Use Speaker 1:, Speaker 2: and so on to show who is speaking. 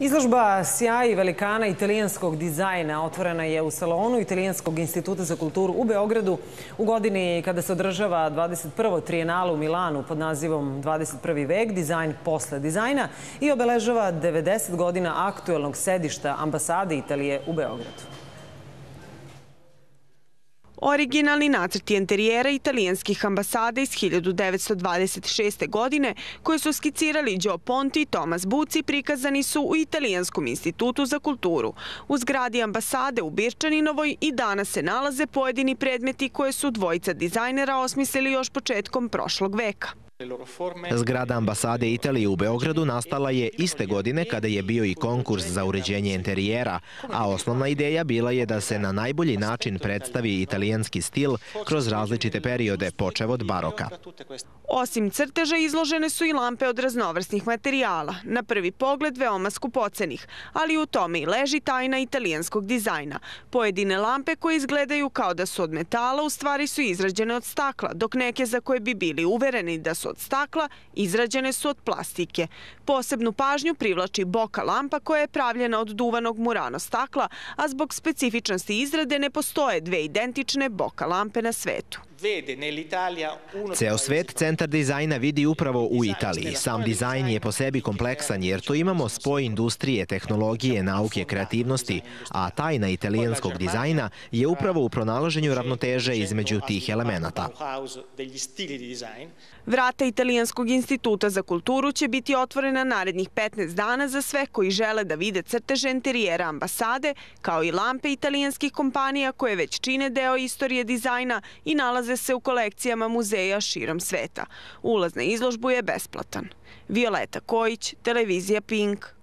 Speaker 1: Izložba Sjaji velikana italijanskog dizajna otvorena je u salonu Italijanskog instituta za kulturu u Beogradu u godini kada se održava 21. trijenalu u Milanu pod nazivom 21. vek, dizajn posle dizajna i obeležava 90 godina aktuelnog sedišta ambasade Italije u Beogradu.
Speaker 2: Originalni nacrti interijera italijanskih ambasada iz 1926. godine, koje su skicirali Gio Ponti i Tomas Buci, prikazani su u Italijanskom institutu za kulturu. U zgradi ambasade u Birčaninovoj i danas se nalaze pojedini predmeti koje su dvojica dizajnera osmislili još početkom prošlog veka.
Speaker 3: Zgrada ambasade Italije u Beogradu nastala je iste godine kada je bio i konkurs za uređenje interijera, a osnovna ideja bila je da se na najbolji način predstavi italijanski stil kroz različite periode, počev od baroka.
Speaker 2: Osim crteža izložene su i lampe od raznovrsnih materijala, na prvi pogled veoma skupocenih, ali u tome i leži tajna italijanskog dizajna. Pojedine lampe koje izgledaju kao da su od metala u stvari su izrađene od stakla, dok neke za koje bi bili uvereni da su su od stakla, izrađene su od plastike. Posebnu pažnju privlači boka lampa koja je pravljena od duvanog murano stakla, a zbog specifičnosti izrade ne postoje dve identične boka lampe na svetu.
Speaker 3: Ceo svet centar dizajna vidi upravo u Italiji. Sam dizajn je po sebi kompleksan jer tu imamo spoj industrije, tehnologije, nauke, kreativnosti, a tajna italijanskog dizajna je upravo u pronalaženju ravnoteže između tih elemenata.
Speaker 2: Vrata Italijanskog instituta za kulturu će biti otvorena narednih 15 dana za sve koji žele da vide crteže interijera ambasade, kao i lampe italijanskih kompanija koje već čine deo istorije dizajna i nalaze nalaze se u kolekcijama muzeja širom sveta. Ulaz na izložbu je besplatan. Violeta Kojić, Televizija Pink.